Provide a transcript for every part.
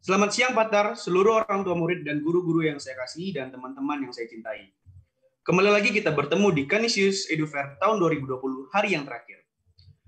Selamat siang, Patar, seluruh orang tua murid dan guru-guru yang saya kasihi dan teman-teman yang saya cintai. Kembali lagi kita bertemu di Canisius Edufair tahun 2020, hari yang terakhir.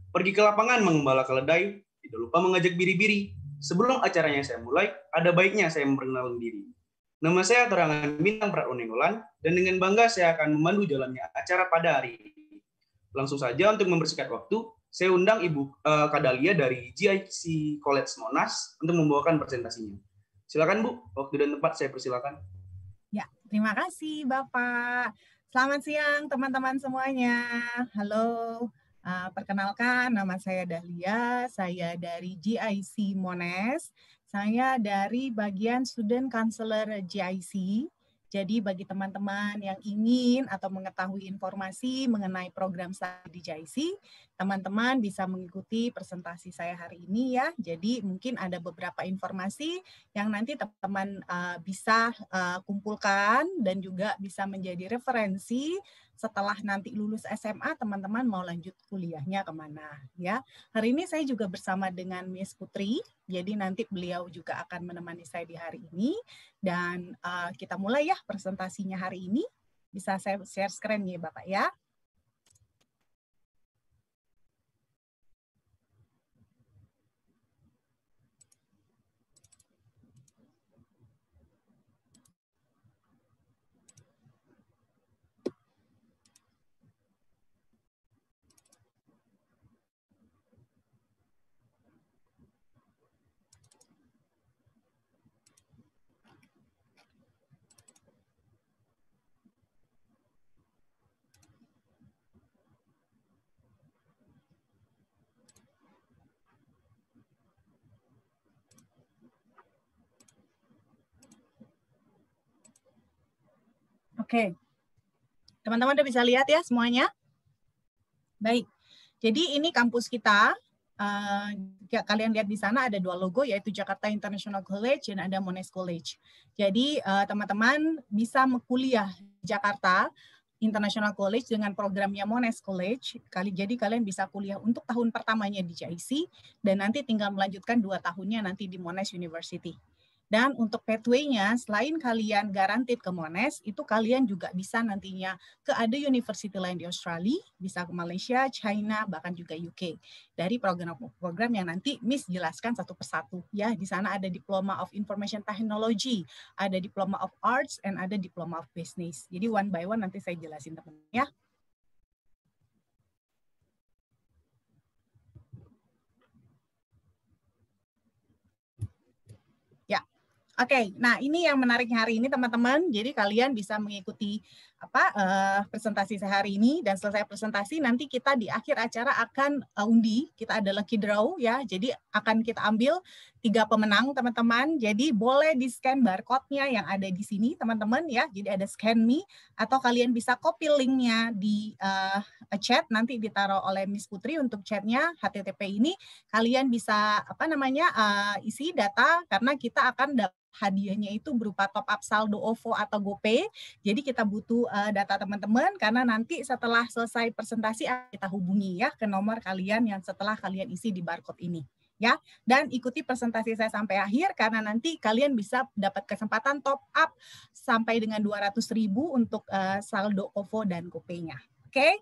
Pergi ke lapangan mengembala keledai, tidak lupa mengajak biri-biri. Sebelum acaranya saya mulai, ada baiknya saya memperkenalkan diri. Nama saya Terangan Bintang Pratwanengolan, dan dengan bangga saya akan memandu jalannya acara pada hari ini. Langsung saja untuk membersihkan waktu, saya undang Ibu uh, eh, Kadalia dari GIC College Monas untuk membawakan presentasinya. Silakan Bu, waktu dan tempat saya persilakan. Ya, terima kasih Bapak. Selamat siang teman-teman semuanya. Halo, uh, perkenalkan nama saya Dahlia, saya dari GIC Monas. Saya dari bagian Student Counselor GIC. Jadi bagi teman-teman yang ingin atau mengetahui informasi mengenai program studi di JIC, teman-teman bisa mengikuti presentasi saya hari ini ya. Jadi mungkin ada beberapa informasi yang nanti teman-teman eh, bisa eh, kumpulkan dan juga bisa menjadi referensi setelah nanti lulus SMA teman-teman mau lanjut kuliahnya kemana ya. Hari ini saya juga bersama dengan Miss Putri, jadi nanti beliau juga akan menemani saya di hari ini dan uh, kita mulai ya presentasinya hari ini. Bisa saya share screen ya Bapak ya. Oke. Teman-teman udah bisa lihat ya semuanya? Baik. Jadi ini kampus kita. Uh, kalian lihat di sana ada dua logo yaitu Jakarta International College dan ada Monash College. Jadi eh, teman-teman bisa kuliah Jakarta International College dengan programnya Monash College. Kali jadi kalian bisa kuliah untuk tahun pertamanya di JIC dan nanti tinggal melanjutkan dua tahunnya nanti di Monash University. Dan untuk pathway-nya, selain kalian garantid ke Monash, itu kalian juga bisa nantinya ke ada university lain di Australia, bisa ke Malaysia, China, bahkan juga UK. Dari program-program yang nanti Miss jelaskan satu persatu. ya Di sana ada Diploma of Information Technology, ada Diploma of Arts, and ada Diploma of Business. Jadi one by one nanti saya jelasin teman-teman ya. Oke, okay, nah ini yang menarik hari ini teman-teman. Jadi kalian bisa mengikuti apa uh, presentasi sehari ini dan selesai presentasi nanti kita di akhir acara akan eh, undi kita ada lucky draw ya jadi akan kita ambil tiga pemenang teman-teman jadi boleh di scan barcode-nya yang ada di sini teman-teman ya jadi ada scan me atau kalian bisa copy linknya di uh, chat nanti ditaruh oleh Miss Putri untuk chatnya HTTP ini kalian bisa apa namanya uh, isi data karena kita akan hadiahnya itu berupa top up saldo OVO atau GoPay. Jadi kita butuh uh, data teman-teman karena nanti setelah selesai presentasi ah, kita hubungi ya ke nomor kalian yang setelah kalian isi di barcode ini ya dan ikuti presentasi saya sampai akhir karena nanti kalian bisa dapat kesempatan top up sampai dengan 200.000 untuk uh, saldo OVO dan gopay Oke. Okay?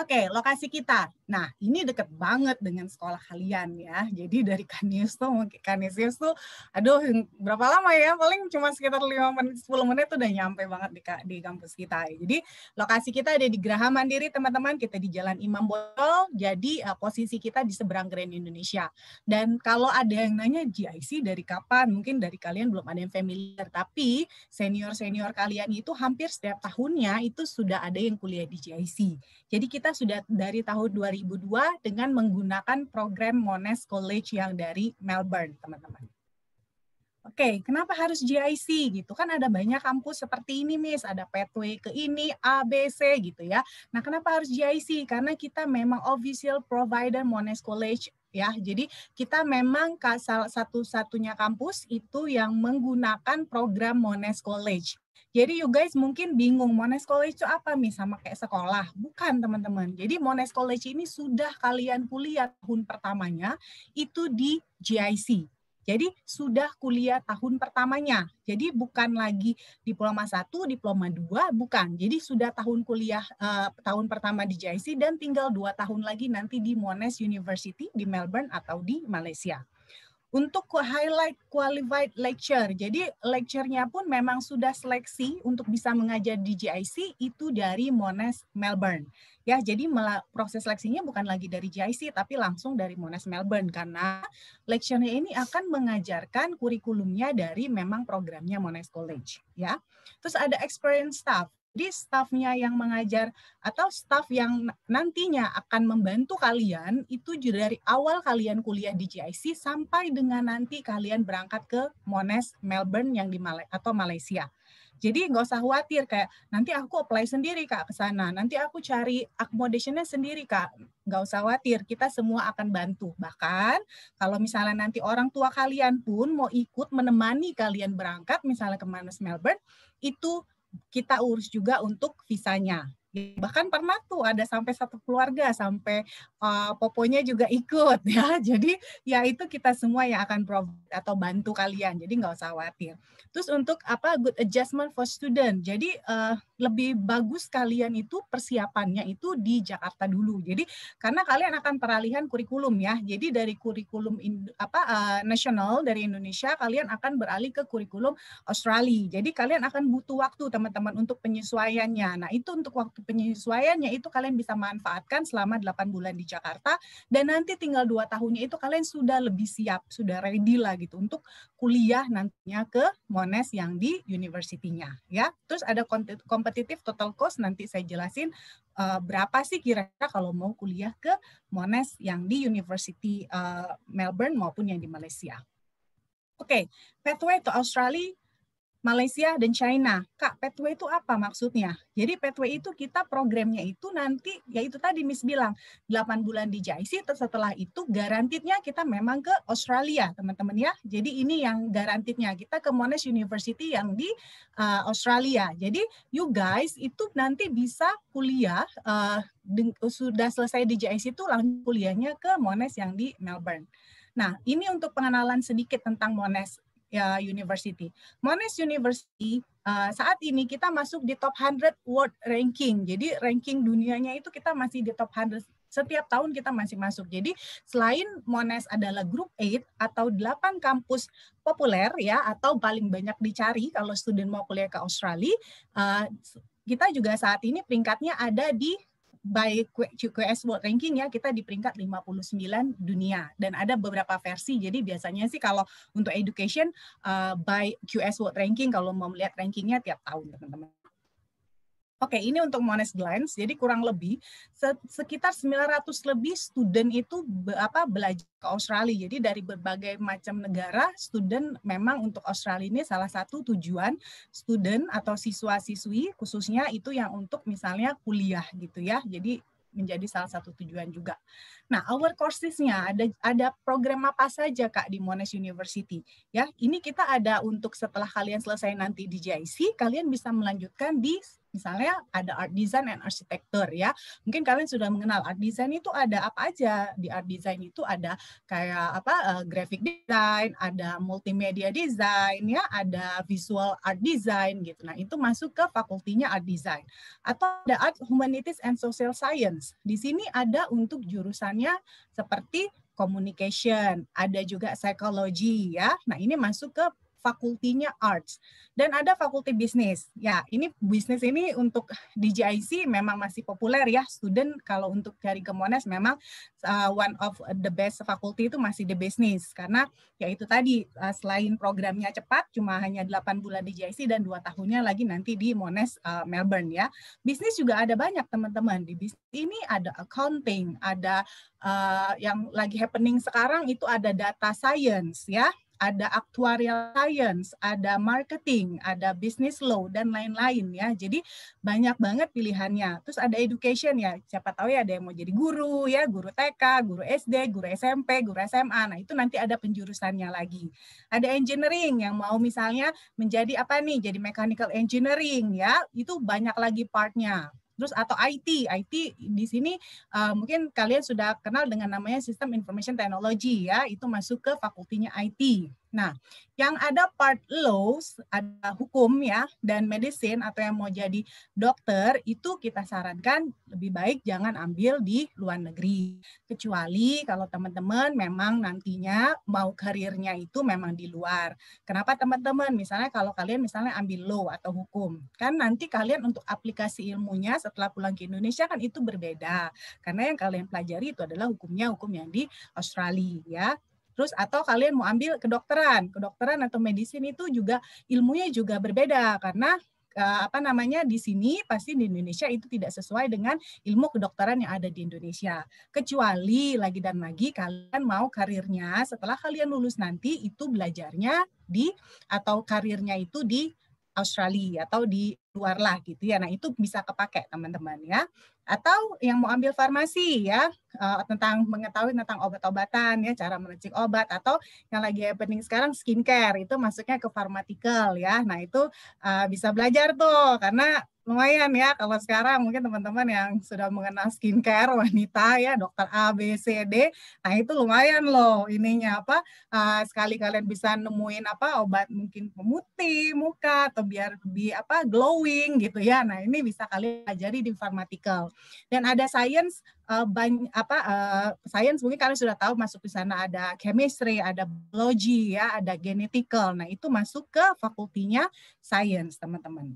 Oke, okay, lokasi kita. Nah, ini deket banget dengan sekolah kalian ya. Jadi dari Kanius tuh, Kanisius tuh, aduh berapa lama ya? Paling cuma sekitar 5 menit, 10 menit tuh udah nyampe banget di, di kampus kita. Jadi lokasi kita ada di Geraha Mandiri teman-teman, kita di Jalan Imam Bonjol, jadi uh, posisi kita di seberang Grand Indonesia. Dan kalau ada yang nanya GIC dari kapan, mungkin dari kalian belum ada yang familiar, tapi senior-senior kalian itu hampir setiap tahunnya itu sudah ada yang kuliah di GIC. Jadi kita sudah dari tahun 2000 2002 dengan menggunakan program Monash College yang dari Melbourne, teman-teman. Oke, okay, kenapa harus GIC gitu? Kan ada banyak kampus seperti ini, Miss. Ada pathway ke ini, ABC gitu ya. Nah, kenapa harus GIC? Karena kita memang official provider Monash College ya. Jadi kita memang salah satu-satunya kampus itu yang menggunakan program Monash College jadi you guys mungkin bingung Monash College itu apa nih sama kayak sekolah? Bukan teman-teman. Jadi Monash College ini sudah kalian kuliah tahun pertamanya itu di GIC. Jadi sudah kuliah tahun pertamanya. Jadi bukan lagi diploma 1, diploma 2, bukan. Jadi sudah tahun kuliah uh, tahun pertama di GIC dan tinggal dua tahun lagi nanti di Monash University di Melbourne atau di Malaysia untuk highlight qualified lecture. Jadi lecture-nya pun memang sudah seleksi untuk bisa mengajar di GIC itu dari Monash Melbourne. Ya, jadi proses seleksinya bukan lagi dari GIC tapi langsung dari Monash Melbourne karena lecture-nya ini akan mengajarkan kurikulumnya dari memang programnya Monash College, ya. Terus ada experience staff jadi staffnya yang mengajar atau staff yang nantinya akan membantu kalian itu dari awal kalian kuliah di GIC sampai dengan nanti kalian berangkat ke Mones Melbourne yang di atau Malaysia. Jadi nggak usah khawatir kayak nanti aku apply sendiri kak ke sana, nanti aku cari accommodationnya sendiri kak. Nggak usah khawatir, kita semua akan bantu. Bahkan kalau misalnya nanti orang tua kalian pun mau ikut menemani kalian berangkat misalnya ke Manus Melbourne, itu kita urus juga untuk visanya bahkan pernah tuh ada sampai satu keluarga sampai uh, poponya juga ikut ya jadi ya itu kita semua yang akan provide atau bantu kalian jadi nggak usah khawatir terus untuk apa good adjustment for student jadi uh, lebih bagus kalian itu persiapannya itu di Jakarta dulu jadi karena kalian akan peralihan kurikulum ya jadi dari kurikulum in, apa uh, nasional dari Indonesia kalian akan beralih ke kurikulum Australia jadi kalian akan butuh waktu teman-teman untuk penyesuaiannya nah itu untuk waktu penyesuaiannya itu kalian bisa manfaatkan selama 8 bulan di Jakarta dan nanti tinggal dua tahunnya itu kalian sudah lebih siap, sudah ready lah gitu untuk kuliah nantinya ke Monash yang di universitinya ya. Terus ada kompetitif total cost nanti saya jelasin uh, berapa sih kira-kira kalau mau kuliah ke Monash yang di University uh, Melbourne maupun yang di Malaysia. Oke, okay, pathway to Australia Malaysia dan China. Kak, pathway itu apa maksudnya? Jadi pathway itu kita programnya itu nanti, yaitu tadi Miss bilang, 8 bulan di JIC, setelah itu garantidnya kita memang ke Australia, teman-teman ya. Jadi ini yang garantidnya, kita ke Monash University yang di uh, Australia. Jadi you guys itu nanti bisa kuliah, uh, sudah selesai di JIC itu langsung kuliahnya ke Monash yang di Melbourne. Nah, ini untuk pengenalan sedikit tentang Monash. Ya University. Monash University uh, saat ini kita masuk di top 100 world ranking. Jadi ranking dunianya itu kita masih di top 100 setiap tahun kita masih masuk. Jadi selain Monash adalah grup 8 atau 8 kampus populer ya atau paling banyak dicari kalau student mau kuliah ke Australia, uh, kita juga saat ini peringkatnya ada di by QS World Ranking ya kita di peringkat 59 dunia dan ada beberapa versi. Jadi biasanya sih kalau untuk education uh, by QS World Ranking kalau mau melihat rankingnya tiap tahun teman-teman. Oke, okay, ini untuk Monash Glance. Jadi kurang lebih sekitar 900 lebih student itu be, apa belajar ke Australia. Jadi dari berbagai macam negara, student memang untuk Australia ini salah satu tujuan student atau siswa-siswi khususnya itu yang untuk misalnya kuliah gitu ya. Jadi menjadi salah satu tujuan juga. Nah, our coursesnya ada ada program apa saja kak di Monash University? Ya, ini kita ada untuk setelah kalian selesai nanti di JIC, kalian bisa melanjutkan di misalnya ada art design and arsitektur ya. Mungkin kalian sudah mengenal art design itu ada apa aja. Di art design itu ada kayak apa uh, graphic design, ada multimedia design ya, ada visual art design gitu. Nah, itu masuk ke fakultinya art design. Atau ada art humanities and social science. Di sini ada untuk jurusannya seperti communication, ada juga psychology ya. Nah, ini masuk ke fakultinya arts dan ada fakulti bisnis. Ya, ini bisnis ini untuk DJIC memang masih populer ya. Student kalau untuk cari ke Monash memang uh, one of the best fakulti itu masih di bisnis karena yaitu tadi uh, selain programnya cepat cuma hanya 8 bulan DJIC dan dua tahunnya lagi nanti di Monash uh, Melbourne ya. Bisnis juga ada banyak teman-teman. Di bisnis ini ada accounting, ada uh, yang lagi happening sekarang itu ada data science ya ada actuarial science, ada marketing, ada business law dan lain-lain ya. Jadi banyak banget pilihannya. Terus ada education ya. Siapa tahu ya ada yang mau jadi guru ya, guru TK, guru SD, guru SMP, guru SMA. Nah, itu nanti ada penjurusannya lagi. Ada engineering yang mau misalnya menjadi apa nih? Jadi mechanical engineering ya. Itu banyak lagi partnya terus atau IT. IT di sini uh, mungkin kalian sudah kenal dengan namanya Sistem Information Technology ya, itu masuk ke fakultinya IT. Nah, yang ada part laws, ada hukum ya, dan medicine atau yang mau jadi dokter, itu kita sarankan lebih baik jangan ambil di luar negeri. Kecuali kalau teman-teman memang nantinya mau karirnya itu memang di luar. Kenapa teman-teman? Misalnya kalau kalian misalnya ambil law atau hukum, kan nanti kalian untuk aplikasi ilmunya setelah pulang ke Indonesia kan itu berbeda. Karena yang kalian pelajari itu adalah hukumnya hukum yang di Australia ya. Terus atau kalian mau ambil kedokteran, kedokteran atau medisin itu juga ilmunya juga berbeda karena eh, apa namanya di sini pasti di Indonesia itu tidak sesuai dengan ilmu kedokteran yang ada di Indonesia. Kecuali lagi dan lagi kalian mau karirnya setelah kalian lulus nanti itu belajarnya di atau karirnya itu di Australia atau di luar lah gitu ya. Nah itu bisa kepakai teman-teman ya. Atau yang mau ambil farmasi ya eh, tentang mengetahui tentang obat-obatan ya cara meracik obat atau yang lagi happening sekarang skincare itu masuknya ke farmatikal ya. Nah itu eh, bisa belajar tuh karena lumayan ya kalau sekarang mungkin teman-teman yang sudah mengenal skincare wanita ya dokter A B C D nah itu lumayan loh ininya apa uh, sekali kalian bisa nemuin apa obat mungkin pemutih muka atau biar lebih apa glowing gitu ya nah ini bisa kalian pelajari di pharmaceutical dan ada sains uh, eh, banyak apa uh, science mungkin kalian sudah tahu masuk di sana ada chemistry, ada biology ya, ada genetical. Nah, itu masuk ke fakultinya sains teman-teman.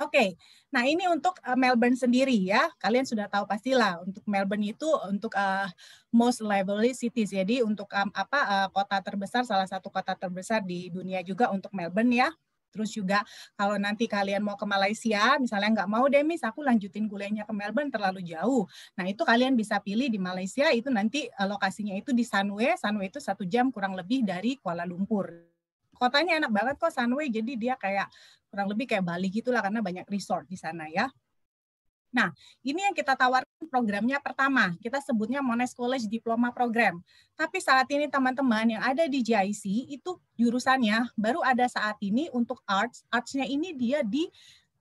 Oke, okay. nah ini untuk eh, Melbourne sendiri ya. Kalian sudah tahu pastilah untuk Melbourne itu untuk uh, most lively cities. Jadi untuk um, apa uh, kota terbesar salah satu kota terbesar di dunia juga untuk Melbourne ya. Terus juga kalau nanti kalian mau ke Malaysia, misalnya nggak mau deh mis, aku lanjutin kuliahnya ke Melbourne terlalu jauh. Nah itu kalian bisa pilih di Malaysia itu nanti uh, lokasinya itu di Sanwe. Sanwe itu satu jam kurang lebih dari Kuala Lumpur kotanya enak banget kok Sunway jadi dia kayak kurang lebih kayak Bali gitulah karena banyak resort di sana ya. Nah, ini yang kita tawarkan programnya pertama. Kita sebutnya Monash College Diploma Program. Tapi saat ini teman-teman yang ada di JIC itu jurusannya baru ada saat ini untuk arts. Artsnya ini dia di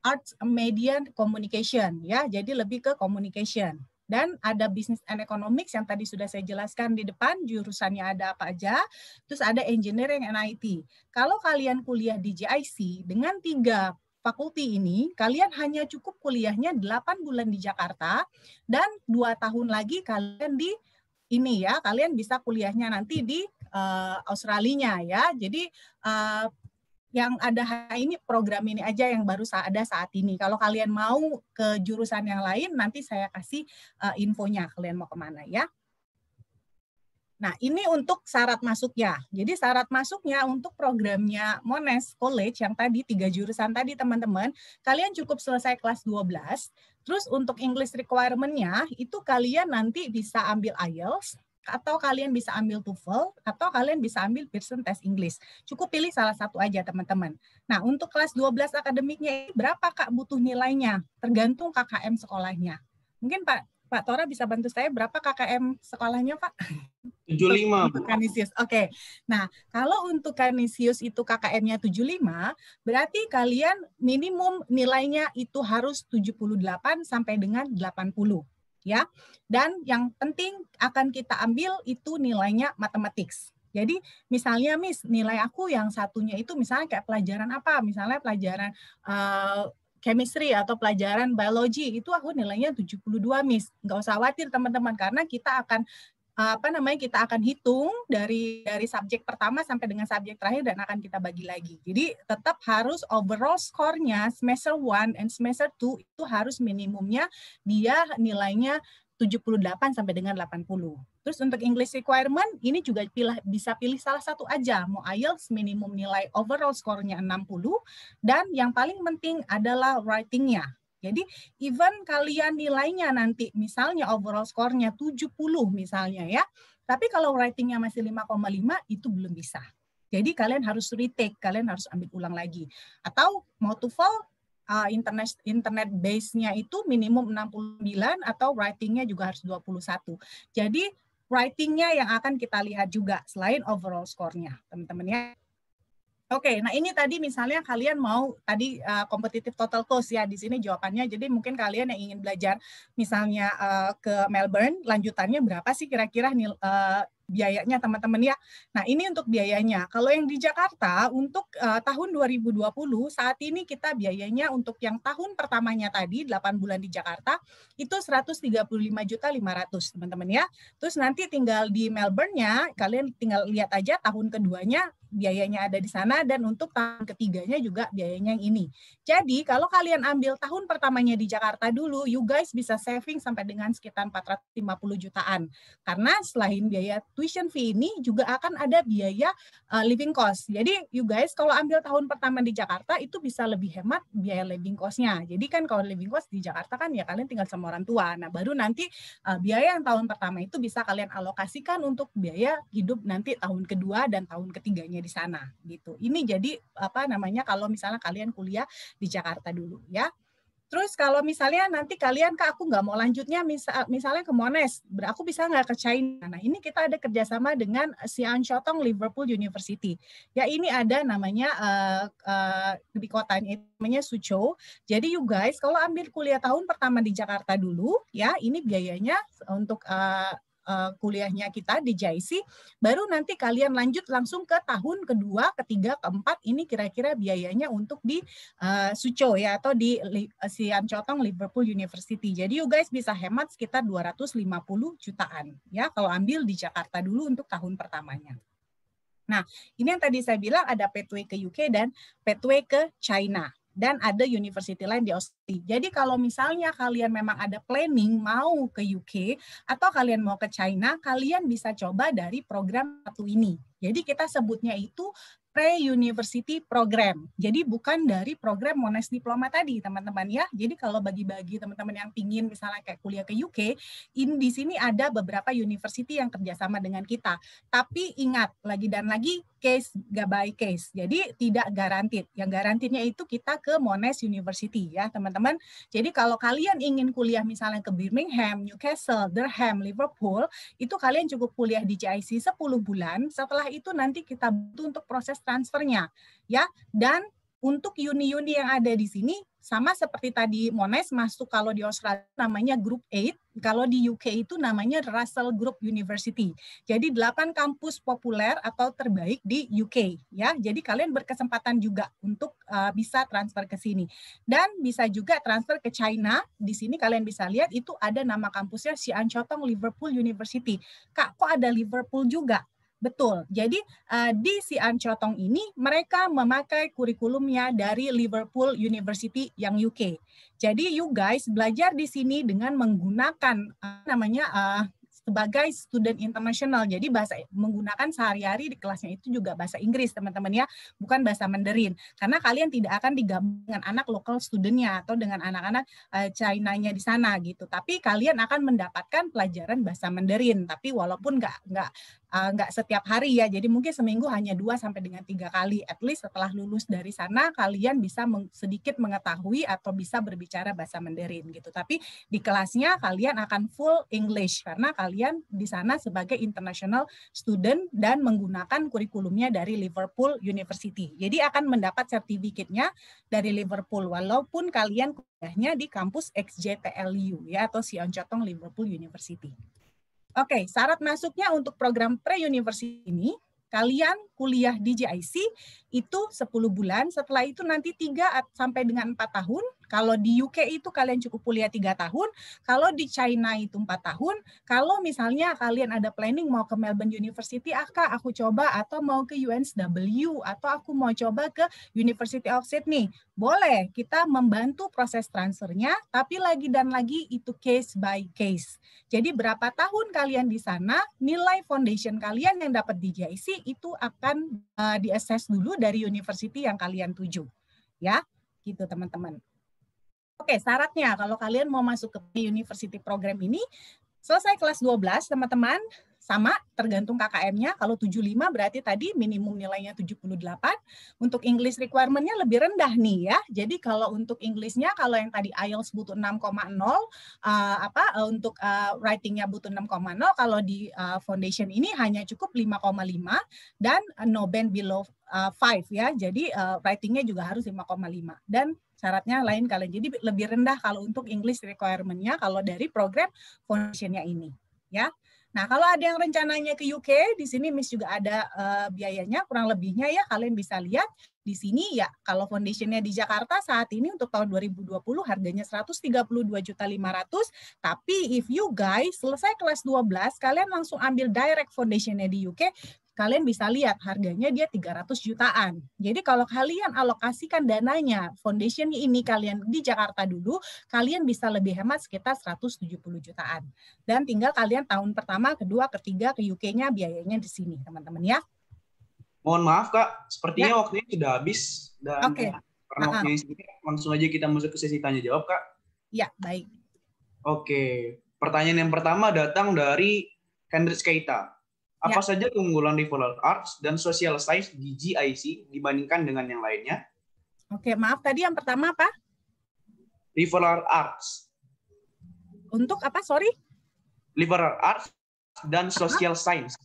Arts Media Communication ya. Jadi lebih ke communication dan ada bisnis and economics yang tadi sudah saya jelaskan di depan jurusannya ada apa aja terus ada engineering and IT kalau kalian kuliah di JIC dengan tiga fakulti ini kalian hanya cukup kuliahnya 8 bulan di Jakarta dan dua tahun lagi kalian di ini ya kalian bisa kuliahnya nanti di uh, Australinya ya jadi uh, yang ada ini program ini aja yang baru ada saat ini. Kalau kalian mau ke jurusan yang lain, nanti saya kasih uh, infonya kalian mau kemana ya. Nah, ini untuk syarat masuknya. Jadi syarat masuknya untuk programnya Mones College yang tadi tiga jurusan tadi teman-teman, kalian cukup selesai kelas 12. Terus untuk English requirement-nya itu kalian nanti bisa ambil IELTS atau kalian bisa ambil TOEFL atau kalian bisa ambil Pearson Test English. Cukup pilih salah satu aja teman-teman. Nah, untuk kelas 12 akademiknya berapa Kak butuh nilainya? Tergantung KKM sekolahnya. Mungkin Pak Pak Tora bisa bantu saya berapa KKM sekolahnya Pak? 75. Kanisius. Oke. Okay. Nah, kalau untuk Kanisius itu KKM-nya 75, berarti kalian minimum nilainya itu harus 78 sampai dengan 80 ya. Dan yang penting akan kita ambil itu nilainya matematik. Jadi misalnya mis nilai aku yang satunya itu misalnya kayak pelajaran apa? Misalnya pelajaran uh, chemistry atau pelajaran biologi itu aku nilainya 72 Miss. Nggak usah khawatir teman-teman karena kita akan apa namanya kita akan hitung dari dari subjek pertama sampai dengan subjek terakhir dan akan kita bagi lagi. Jadi tetap harus overall skornya semester 1 and semester 2 itu harus minimumnya dia nilainya 78 sampai dengan 80. Terus untuk English requirement ini juga pilih, bisa pilih salah satu aja. Mau IELTS minimum nilai overall skornya 60 dan yang paling penting adalah writingnya jadi even kalian nilainya nanti misalnya overall skornya 70 misalnya ya, tapi kalau writingnya masih 5,5 itu belum bisa. Jadi kalian harus retake, kalian harus ambil ulang lagi. Atau mau TOEFL uh, internet internet base-nya itu minimum 69 atau writing juga harus 21. Jadi writing yang akan kita lihat juga selain overall skornya, teman-teman ya. Oke, okay, nah ini tadi misalnya kalian mau tadi eh, kompetitif uh, total cost ya di sini jawabannya. Jadi mungkin kalian yang ingin belajar misalnya uh, ke Melbourne, lanjutannya berapa sih kira-kira nil, uh, biayanya teman-teman ya. Nah, ini untuk biayanya. Kalau yang di Jakarta untuk uh, tahun 2020 saat ini kita biayanya untuk yang tahun pertamanya tadi 8 bulan di Jakarta itu 135.500 teman-teman ya. Terus nanti tinggal di Melbourne-nya kalian tinggal lihat aja tahun keduanya biayanya ada di sana dan untuk tahun ketiganya juga biayanya yang ini. Jadi kalau kalian ambil tahun pertamanya di Jakarta dulu, you guys bisa saving sampai dengan sekitar 450 jutaan. Karena selain biaya tuition fee ini juga akan ada biaya uh, living cost. Jadi you guys kalau ambil tahun pertama di Jakarta itu bisa lebih hemat biaya living costnya. Jadi kan kalau living cost di Jakarta kan ya kalian tinggal sama orang tua. Nah, baru nanti uh, biaya yang tahun pertama itu bisa kalian alokasikan untuk biaya hidup nanti tahun kedua dan tahun ketiganya kuliahnya di sana gitu. Ini jadi apa namanya kalau misalnya kalian kuliah di Jakarta dulu ya. Terus kalau misalnya nanti kalian ke aku nggak mau lanjutnya misal, misalnya ke Monash, aku bisa nggak ke China. Nah ini kita ada kerjasama dengan Sian Shotong Liverpool University. Ya ini ada namanya uh, uh, di kotanya namanya Suzhou. Jadi you guys kalau ambil kuliah tahun pertama di Jakarta dulu ya ini biayanya untuk uh, Eh, kuliahnya kita di JIC, baru nanti kalian lanjut langsung ke tahun kedua, ketiga, keempat ini kira-kira biayanya untuk di uh, eh, Suco ya atau di uh, eh, Siam Liverpool University. Jadi you guys bisa hemat sekitar 250 jutaan ya kalau ambil di Jakarta dulu untuk tahun pertamanya. Nah, ini yang tadi saya bilang ada pathway ke UK dan pathway ke China dan ada university lain di Australia. Jadi kalau misalnya kalian memang ada planning mau ke UK atau kalian mau ke China, kalian bisa coba dari program satu ini. Jadi kita sebutnya itu pre-university program. Jadi bukan dari program monas Diploma tadi, teman-teman ya. Jadi kalau bagi-bagi teman-teman yang pingin misalnya kayak kuliah ke UK, ini di sini ada beberapa university yang kerjasama dengan kita. Tapi ingat, lagi dan lagi, case gak by case. Jadi tidak garantit. Yang garantinya itu kita ke Monash University ya, teman-teman. Jadi kalau kalian ingin kuliah misalnya ke Birmingham, Newcastle, Durham, Liverpool, itu kalian cukup kuliah di JIC 10 bulan. Setelah itu nanti kita butuh untuk proses transfernya ya dan untuk uni-uni yang ada di sini sama seperti tadi Mones masuk kalau di Australia namanya Group 8, kalau di UK itu namanya Russell Group University. Jadi delapan kampus populer atau terbaik di UK ya. Jadi kalian berkesempatan juga untuk uh, bisa transfer ke sini. Dan bisa juga transfer ke China. Di sini kalian bisa lihat itu ada nama kampusnya Xi'an Chotong Liverpool University. Kak, kok ada Liverpool juga? Betul. Jadi uh, di Sian Chotong ini mereka memakai kurikulumnya dari Liverpool University yang UK. Jadi you guys belajar di sini dengan menggunakan uh, namanya uh, sebagai student internasional. Jadi bahasa menggunakan sehari-hari di kelasnya itu juga bahasa Inggris, teman-teman ya, bukan bahasa Mandarin. Karena kalian tidak akan digabung dengan anak lokal studentnya atau dengan anak-anak uh, Chinanya di sana gitu. Tapi kalian akan mendapatkan pelajaran bahasa Mandarin, tapi walaupun nggak nggak eh, nggak setiap hari ya. Jadi mungkin seminggu hanya dua sampai dengan tiga kali. At least setelah lulus dari sana kalian bisa sedikit mengetahui atau bisa berbicara bahasa Mandarin gitu. Tapi di kelasnya kalian akan full English karena kalian kalian di sana sebagai international student dan menggunakan kurikulumnya dari Liverpool University. Jadi akan mendapat sertifikatnya dari Liverpool walaupun kalian kuliahnya di kampus XJTLU ya atau Sion Chotong Liverpool University. Oke, syarat masuknya untuk program pre-university ini kalian kuliah di JIC itu 10 bulan, setelah itu nanti 3 sampai dengan 4 tahun kalau di UK itu kalian cukup kuliah tiga tahun, kalau di China itu empat tahun. Kalau misalnya kalian ada planning mau ke Melbourne University, ah, aka aku coba atau mau ke UNSW atau aku mau coba ke University of Sydney, boleh kita membantu proses transfernya, tapi lagi dan lagi itu case by case. Jadi berapa tahun kalian di sana, nilai foundation kalian yang dapat di JIC itu akan uh, eh, diakses dulu dari university yang kalian tuju. Ya, gitu teman-teman. Oke, syaratnya kalau kalian mau masuk ke university program ini, selesai kelas 12, teman-teman, sama tergantung KKM-nya. Kalau 75 berarti tadi minimum nilainya 78. Untuk English requirement-nya lebih rendah nih ya. Jadi kalau untuk English-nya kalau yang tadi IELTS butuh 6,0 uh, eh, apa uh, untuk uh, writing-nya butuh 6,0, kalau di uh, foundation ini hanya cukup 5,5 dan uh, no band below uh, ya. Jadi uh, writing-nya juga harus 5,5 dan syaratnya lain kali jadi lebih rendah kalau untuk English requirement-nya kalau dari program foundation-nya ini ya Nah, kalau ada yang rencananya ke UK, di sini Miss juga ada uh, biayanya, kurang lebihnya ya kalian bisa lihat di sini ya. Kalau foundation-nya di Jakarta saat ini untuk tahun 2020 harganya 132.500, tapi if you guys selesai kelas 12, kalian langsung ambil direct foundation-nya di UK, kalian bisa lihat harganya dia 300 jutaan. Jadi kalau kalian alokasikan dananya, foundation ini kalian di Jakarta dulu, kalian bisa lebih hemat sekitar 170 jutaan. Dan tinggal kalian tahun pertama, kedua, ketiga ke UK-nya biayanya di sini, teman-teman ya. Mohon maaf Kak, sepertinya ya. waktunya sudah habis dan okay. karena uh -huh. waktunya sini, langsung aja kita masuk ke sesi tanya jawab Kak. Ya, baik. Oke, pertanyaan yang pertama datang dari Hendrik Keita. Apa ya. saja keunggulan liberal arts dan social science di GIC dibandingkan dengan yang lainnya? Oke, maaf tadi yang pertama apa? Liberal arts. Untuk apa? Sorry. Liberal arts dan social science.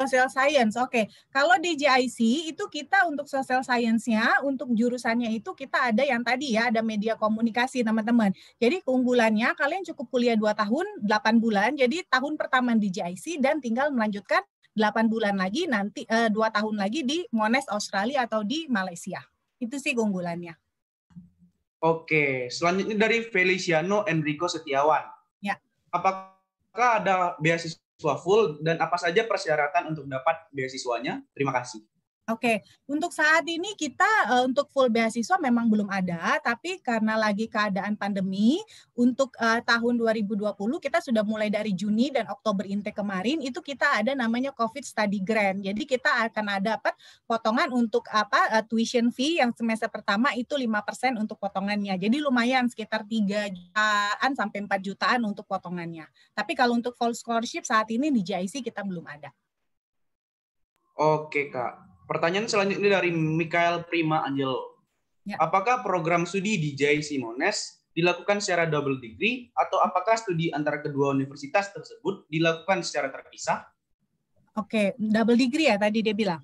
Social science, oke. Okay. Kalau di GIC itu kita untuk social science-nya, untuk jurusannya itu kita ada yang tadi ya, ada media komunikasi teman-teman. Jadi keunggulannya kalian cukup kuliah 2 tahun, 8 bulan, jadi tahun pertama di GIC dan tinggal melanjutkan 8 bulan lagi nanti eh, 2 tahun lagi di Monash Australia atau di Malaysia. Itu sih keunggulannya. Oke, selanjutnya dari Feliciano Enrico Setiawan. Ya. Apakah ada beasiswa full dan apa saja persyaratan untuk dapat beasiswanya? Terima kasih. Oke, untuk saat ini kita uh, untuk full beasiswa memang belum ada, tapi karena lagi keadaan pandemi, untuk uh, tahun 2020 kita sudah mulai dari Juni dan Oktober intake kemarin itu kita ada namanya COVID Study Grant. Jadi kita akan ada dapat potongan untuk apa uh, tuition fee yang semester pertama itu 5% untuk potongannya. Jadi lumayan sekitar 3 jutaan sampai 4 jutaan untuk potongannya. Tapi kalau untuk full scholarship saat ini di JIC kita belum ada. Oke, Kak. Pertanyaan selanjutnya dari Mikael Prima Angel, Ya. Apakah program studi di Jai Simones dilakukan secara double degree atau apakah studi antara kedua universitas tersebut dilakukan secara terpisah? Oke, double degree ya tadi dia bilang.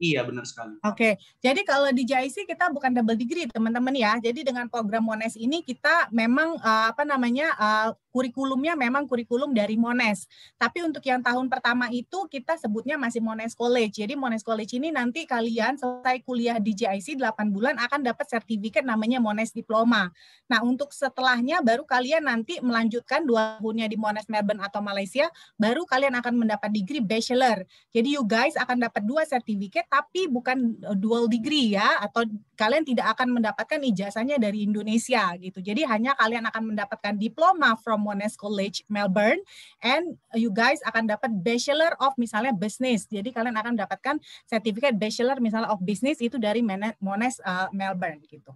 Iya, benar sekali. Oke, okay. jadi kalau di JIC kita bukan double degree, teman-teman ya. Jadi dengan program Mones ini kita memang uh, apa namanya uh, kurikulumnya memang kurikulum dari Mones. Tapi untuk yang tahun pertama itu kita sebutnya masih Mones College. Jadi Mones College ini nanti kalian selesai kuliah di JIC 8 bulan akan dapat sertifikat namanya Mones Diploma. Nah, untuk setelahnya baru kalian nanti melanjutkan dua tahunnya di Mones Melbourne atau Malaysia, baru kalian akan mendapat degree bachelor. Jadi you guys akan dapat dua sertifikat tapi bukan eh, dual degree ya atau kalian tidak akan mendapatkan ijazahnya dari Indonesia gitu. Jadi hanya kalian akan mendapatkan diploma from Monash College Melbourne and you guys akan dapat bachelor of misalnya business. Jadi kalian akan mendapatkan sertifikat bachelor misalnya of business itu dari Monash uh, Melbourne gitu.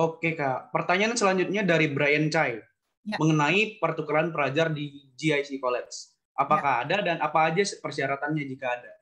Oke Kak, pertanyaan selanjutnya dari Brian Chai ya. mengenai pertukaran pelajar di GIC College. Apakah ya. ada dan apa aja persyaratannya jika ada?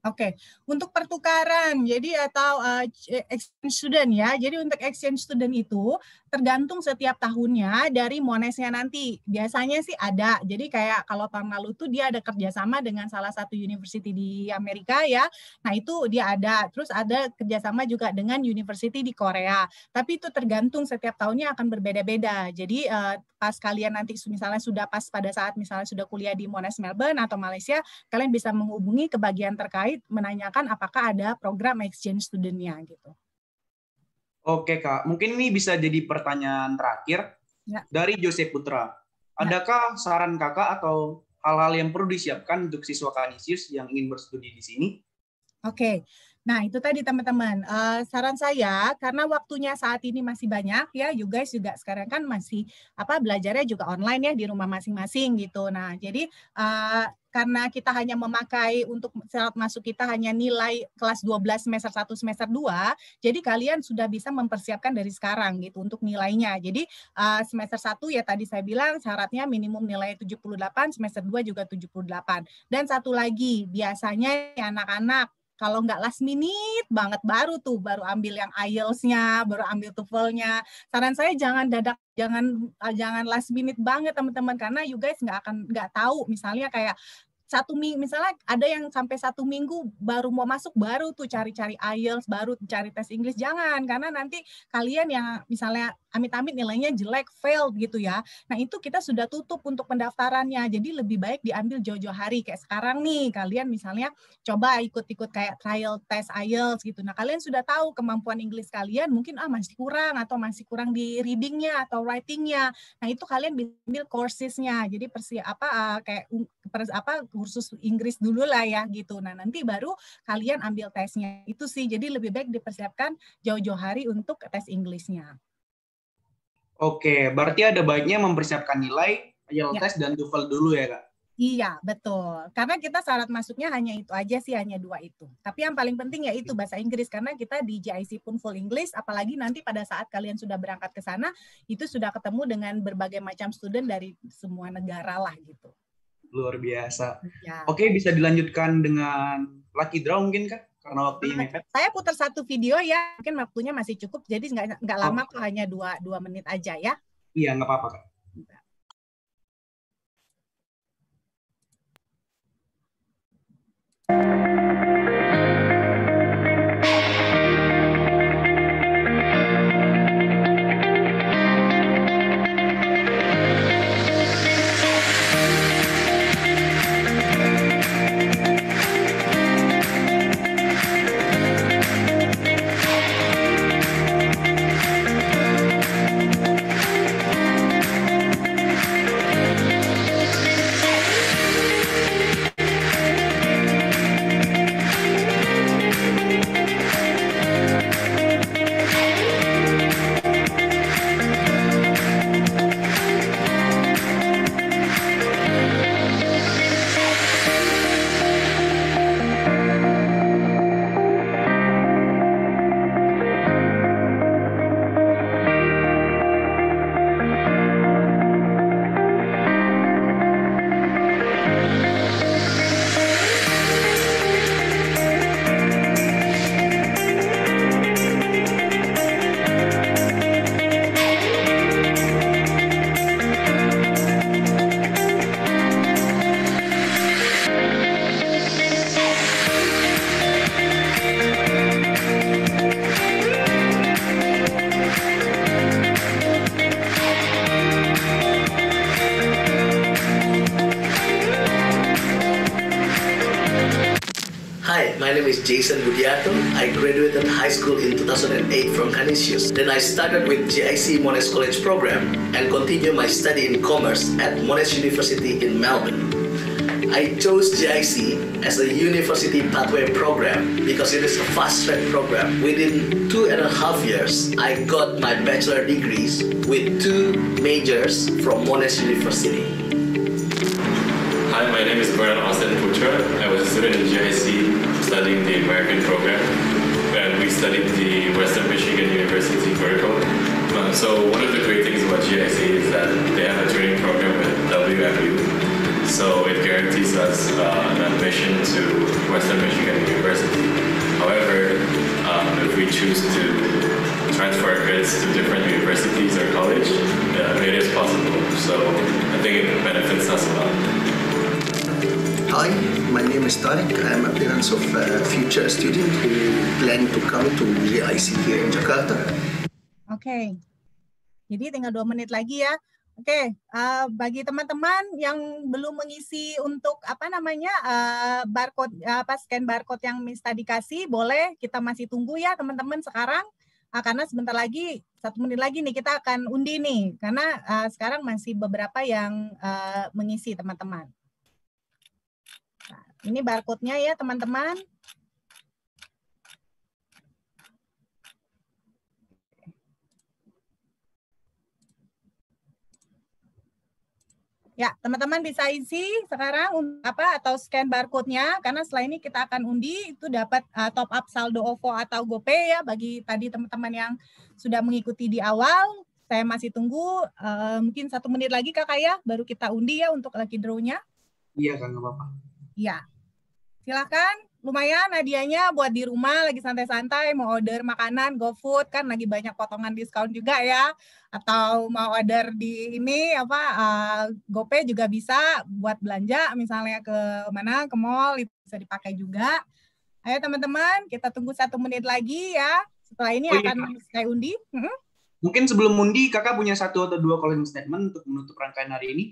Oke, okay. untuk pertukaran, jadi atau uh, exchange student ya. Jadi untuk exchange student itu tergantung setiap tahunnya dari Monesnya nanti. Biasanya sih ada. Jadi kayak kalau tahun lalu tuh dia ada kerjasama dengan salah satu university di Amerika ya. Nah itu dia ada. Terus ada kerjasama juga dengan university di Korea. Tapi itu tergantung setiap tahunnya akan berbeda-beda. Jadi uh, pas kalian nanti misalnya sudah pas pada saat misalnya sudah kuliah di Monash Melbourne atau Malaysia, kalian bisa menghubungi ke bagian terkait terkait menanyakan apakah ada program exchange studentnya gitu. Oke kak, mungkin ini bisa jadi pertanyaan terakhir ya. dari Jose Putra. Ya. Adakah ya. saran kakak atau hal-hal yang perlu disiapkan untuk siswa kanisius yang ingin berstudi di sini? Oke, nah itu tadi teman-teman. Uh, saran saya karena waktunya saat ini masih banyak ya, you guys juga sekarang kan masih apa belajarnya juga online ya di rumah masing-masing gitu. Nah jadi uh, karena kita hanya memakai untuk syarat masuk kita hanya nilai kelas 12 semester 1 semester 2, jadi kalian sudah bisa mempersiapkan dari sekarang gitu untuk nilainya. Jadi eh, semester 1 ya tadi saya bilang syaratnya minimum nilai 78, semester 2 juga 78. Dan satu lagi biasanya ya anak-anak kalau nggak last minute banget baru tuh baru ambil yang IELTS-nya, baru ambil TOEFL-nya. Saran saya jangan dadak jangan eh, jangan last minute banget teman-teman karena you guys nggak akan nggak tahu misalnya kayak satu minggu misalnya ada yang sampai satu minggu baru mau masuk baru tuh cari-cari IELTS baru cari tes Inggris jangan karena nanti kalian yang misalnya amit-amit nilainya jelek, fail gitu ya. Nah itu kita sudah tutup untuk pendaftarannya. Jadi lebih baik diambil jauh-jauh hari kayak sekarang nih. Kalian misalnya coba ikut-ikut kayak trial test IELTS gitu. Nah kalian sudah tahu kemampuan Inggris kalian mungkin ah masih kurang atau masih kurang di readingnya atau writingnya. Nah itu kalian bisa ambil coursesnya. Jadi persi apa eh, kayak pers, apa kursus Inggris dulu lah ya gitu. Nah nanti baru kalian ambil tesnya itu sih. Jadi lebih baik dipersiapkan jauh-jauh hari untuk tes Inggrisnya. Oke, berarti ada baiknya mempersiapkan nilai, IELTS ya. dan TOEFL dulu ya, Kak? Iya, betul. Karena kita syarat masuknya hanya itu aja sih, hanya dua itu. Tapi yang paling penting ya itu iya. bahasa Inggris, karena kita di JIC pun full English, apalagi nanti pada saat kalian sudah berangkat ke sana, itu sudah ketemu dengan berbagai macam student dari semua negara lah gitu. Luar biasa. Ya. Oke, bisa dilanjutkan dengan Lucky Draw mungkin, Kak? karena waktu ini kan- saya putar satu video ya mungkin waktunya masih cukup jadi nggak nggak lama oh. hanya dua dua menit aja ya iya nggak apa-apa kak My name is Jason Budiato. I graduated high school in 2008 from Canisius. Then I started with GIC Monash College program and continued my study in commerce at Monash University in Melbourne. I chose GIC as a university pathway program because it is a fast track program. Within two and a half years, I got my bachelor degrees with two majors from Monash University. Hi, my name is Brian Austin Butcher. I was a student in GIC studying the American program, and we studied the Western Michigan University vertical. Um, uh, so one of the great things about GIC is that they have a training program with WFU, so it guarantees us uh, an admission to Western Michigan University. However, um, if we choose to transfer credits to different universities or college, uh, it is possible. So I think it benefits us a lot. Hi, my name is I I'm a parent of a future student who plan to come to GIC here in Jakarta. okay. jadi tinggal dua menit lagi ya. Oke, okay. uh, eh, bagi teman-teman yang belum mengisi untuk apa namanya uh, barcode uh, apa scan barcode yang Mista dikasih, boleh kita masih tunggu ya teman-teman sekarang uh, karena sebentar lagi satu menit lagi nih kita akan undi nih karena uh, sekarang masih beberapa yang uh, mengisi teman-teman. Ini barcode-nya ya teman-teman. Ya, teman-teman bisa isi sekarang apa atau scan barcode-nya karena setelah ini kita akan undi itu dapat uh, top up saldo OVO atau GoPay ya bagi tadi teman-teman yang sudah mengikuti di awal. Saya masih tunggu uh, mungkin satu menit lagi kak ya baru kita undi ya untuk lucky draw-nya. Iya, Kak, enggak apa-apa. Ya. Silakan lumayan hadiahnya buat di rumah lagi santai-santai mau order makanan GoFood kan lagi banyak potongan diskon juga ya atau mau order di ini apa uh, GoPay juga bisa buat belanja misalnya ke mana ke mall bisa dipakai juga ayo teman-teman kita tunggu satu menit lagi ya setelah ini oh, iya. akan saya undi mm-hmm. mungkin sebelum undi kakak punya satu atau dua closing statement untuk menutup rangkaian hari ini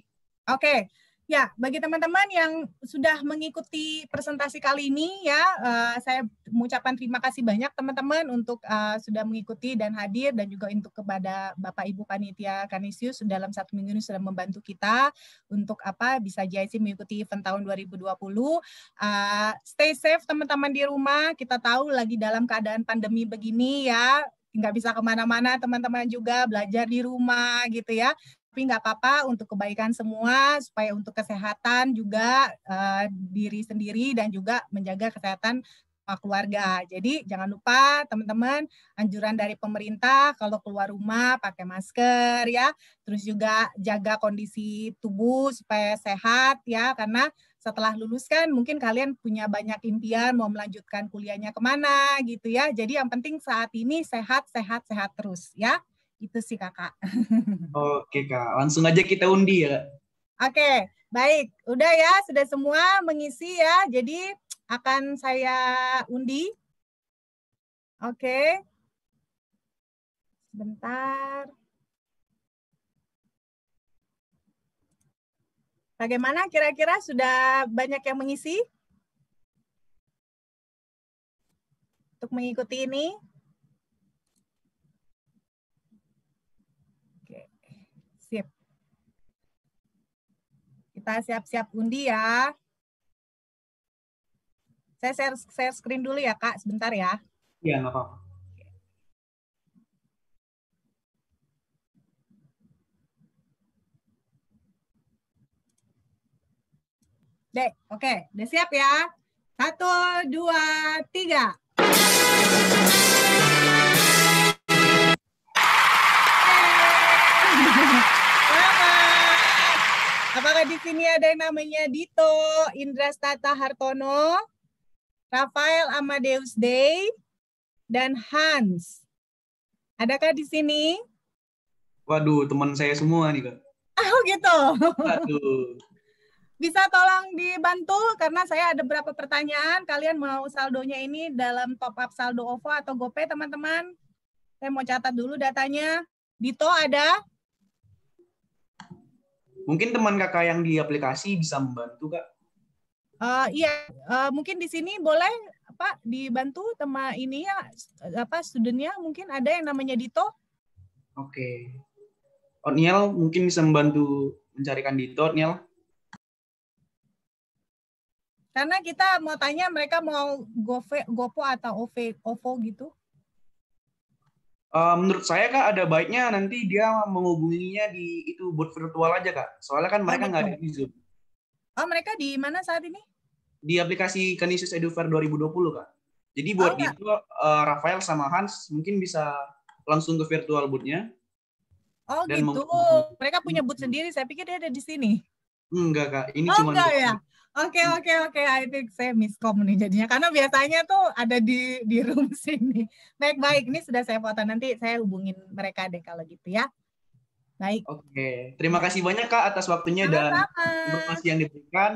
oke okay. Ya, bagi teman-teman yang sudah mengikuti presentasi kali ini ya, uh, saya mengucapkan terima kasih banyak teman-teman untuk uh, sudah mengikuti dan hadir dan juga untuk kepada Bapak Ibu panitia Kanisius dalam satu minggu ini sudah membantu kita untuk apa bisa JIC mengikuti event tahun 2020. Uh, eh, stay safe teman-teman di rumah. Kita tahu lagi dalam keadaan pandemi begini ya, nggak bisa kemana-mana teman-teman juga belajar di rumah gitu ya tapi nggak apa-apa untuk kebaikan semua supaya untuk kesehatan juga uh, diri sendiri dan juga menjaga kesehatan eh, keluarga. Jadi jangan lupa teman-teman anjuran dari pemerintah kalau keluar rumah pakai masker ya, terus juga jaga kondisi tubuh supaya sehat ya karena setelah lulus kan mungkin kalian punya banyak impian mau melanjutkan kuliahnya kemana gitu ya. Jadi yang penting saat ini sehat, sehat, sehat terus ya. Itu sih kakak. Oke kak, langsung aja kita undi ya. Oke, baik. Udah ya, sudah semua mengisi ya. Jadi akan saya undi. Oke. Sebentar. Bagaimana kira-kira sudah banyak yang mengisi? Untuk mengikuti ini? Kita siap-siap undi ya. Saya share, share screen dulu ya, Kak. Sebentar ya. Iya, nggak apa-apa. oke. Udah siap ya? Satu, dua, tiga. Apakah di sini ada yang namanya Dito Indra Stata Hartono, Rafael Amadeus Day, dan Hans? Adakah di sini? Waduh, teman saya semua nih, Kak. Oh gitu. Aduh. Bisa tolong dibantu karena saya ada beberapa pertanyaan. Kalian mau saldonya ini dalam top up saldo OVO atau GoPay, teman-teman? Saya mau catat dulu datanya. Dito ada? Mungkin teman kakak yang di aplikasi bisa membantu kak. Uh, iya, uh, mungkin di sini boleh Pak dibantu teman ini ya apa studentnya mungkin ada yang namanya Dito. Oke. Okay. Oniel mungkin bisa membantu mencarikan Dito, Oniel. Karena kita mau tanya mereka mau gofe, gopo atau OVO gitu. Eh, menurut saya kak ada baiknya nanti dia menghubunginya di itu buat virtual aja kak. Soalnya kan ah, mereka nggak ada di Zoom. Oh mereka di mana saat ini? Di aplikasi Canisius Edufair 2020 kak. Jadi buat oh, itu uh, eh, Rafael sama Hans mungkin bisa langsung ke virtual bootnya. Oh dan gitu. Mereka punya boot hmm. sendiri. Saya pikir dia ada di sini. Enggak kak, ini oh, cuma ya. Oke okay, hmm. oke okay, oke, okay. I think saya miskom nih jadinya karena biasanya tuh ada di di room sini. Baik baik, ini sudah saya foto nanti saya hubungin mereka deh kalau gitu ya. Baik. Oke, terima kasih banyak kak atas waktunya Sama-sama. dan informasi yang diberikan.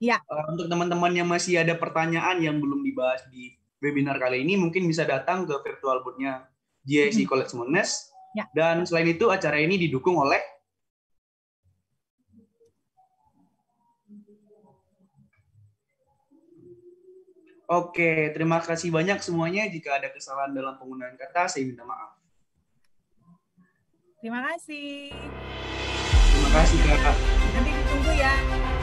Ya. Uh, untuk teman-teman yang masih ada pertanyaan yang belum dibahas di webinar kali ini, mungkin bisa datang ke virtual boardnya GIC College Monas. Ya. Dan selain itu acara ini didukung oleh Oke, terima kasih banyak semuanya. Jika ada kesalahan dalam penggunaan kata, saya minta maaf. Terima kasih. Terima kasih, Kak. Nanti ditunggu ya.